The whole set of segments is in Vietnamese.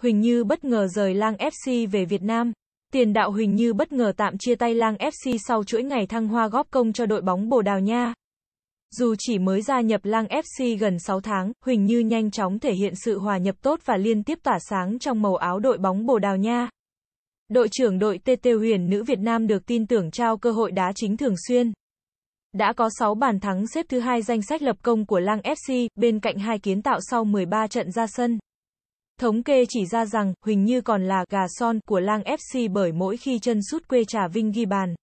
Huỳnh Như bất ngờ rời Lang FC về Việt Nam. Tiền đạo Huỳnh Như bất ngờ tạm chia tay Lang FC sau chuỗi ngày thăng hoa góp công cho đội bóng Bồ Đào Nha. Dù chỉ mới gia nhập Lang FC gần 6 tháng, Huỳnh Như nhanh chóng thể hiện sự hòa nhập tốt và liên tiếp tỏa sáng trong màu áo đội bóng Bồ Đào Nha. Đội trưởng đội TT Huyền nữ Việt Nam được tin tưởng trao cơ hội đá chính thường xuyên. Đã có 6 bàn thắng xếp thứ hai danh sách lập công của Lang FC, bên cạnh hai kiến tạo sau 13 trận ra sân. Thống kê chỉ ra rằng, Huỳnh Như còn là gà son của lang FC bởi mỗi khi chân sút quê Trà Vinh ghi bàn.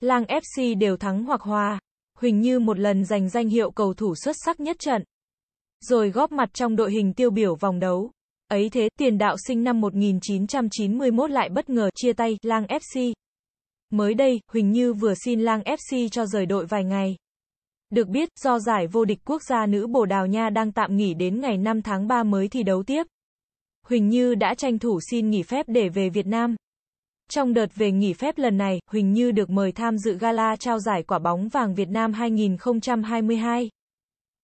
Lang FC đều thắng hoặc hòa. Huỳnh Như một lần giành danh hiệu cầu thủ xuất sắc nhất trận. Rồi góp mặt trong đội hình tiêu biểu vòng đấu. Ấy thế, tiền đạo sinh năm 1991 lại bất ngờ chia tay Lang FC. Mới đây, Huỳnh Như vừa xin Lang FC cho rời đội vài ngày. Được biết, do giải vô địch quốc gia nữ Bồ Đào Nha đang tạm nghỉ đến ngày 5 tháng 3 mới thi đấu tiếp. Huỳnh Như đã tranh thủ xin nghỉ phép để về Việt Nam. Trong đợt về nghỉ phép lần này, Huỳnh Như được mời tham dự gala trao giải quả bóng vàng Việt Nam 2022.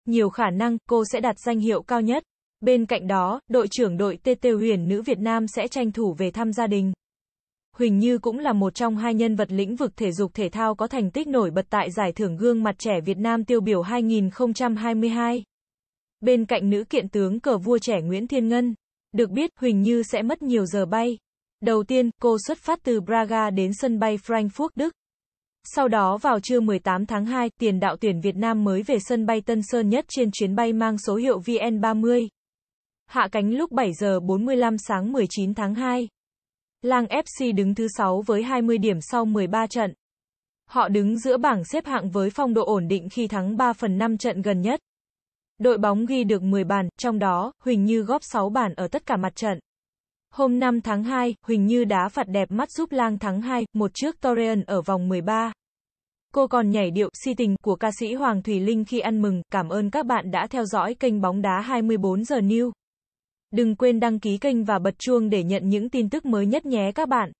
Nhiều khả năng, cô sẽ đạt danh hiệu cao nhất. Bên cạnh đó, đội trưởng đội TT Huyền nữ Việt Nam sẽ tranh thủ về thăm gia đình. Huỳnh Như cũng là một trong hai nhân vật lĩnh vực thể dục thể thao có thành tích nổi bật tại giải thưởng gương mặt trẻ Việt Nam tiêu biểu 2022. Bên cạnh nữ kiện tướng cờ vua trẻ Nguyễn Thiên Ngân, được biết, Huỳnh Như sẽ mất nhiều giờ bay. Đầu tiên, cô xuất phát từ Braga đến sân bay Frankfurt, Đức. Sau đó vào trưa 18 tháng 2, tiền đạo tuyển Việt Nam mới về sân bay Tân Sơn Nhất trên chuyến bay mang số hiệu VN30. Hạ cánh lúc 7 giờ 45 sáng 19 tháng 2. Lang FC đứng thứ 6 với 20 điểm sau 13 trận. Họ đứng giữa bảng xếp hạng với phong độ ổn định khi thắng 3 phần 5 trận gần nhất. Đội bóng ghi được 10 bàn, trong đó, Huỳnh Như góp 6 bàn ở tất cả mặt trận. Hôm 5 tháng 2, Huỳnh Như đá phạt đẹp mắt giúp Lang thắng 2, một trước Torreon ở vòng 13. Cô còn nhảy điệu si tình của ca sĩ Hoàng Thùy Linh khi ăn mừng. Cảm ơn các bạn đã theo dõi kênh bóng đá 24 giờ New. Đừng quên đăng ký kênh và bật chuông để nhận những tin tức mới nhất nhé các bạn.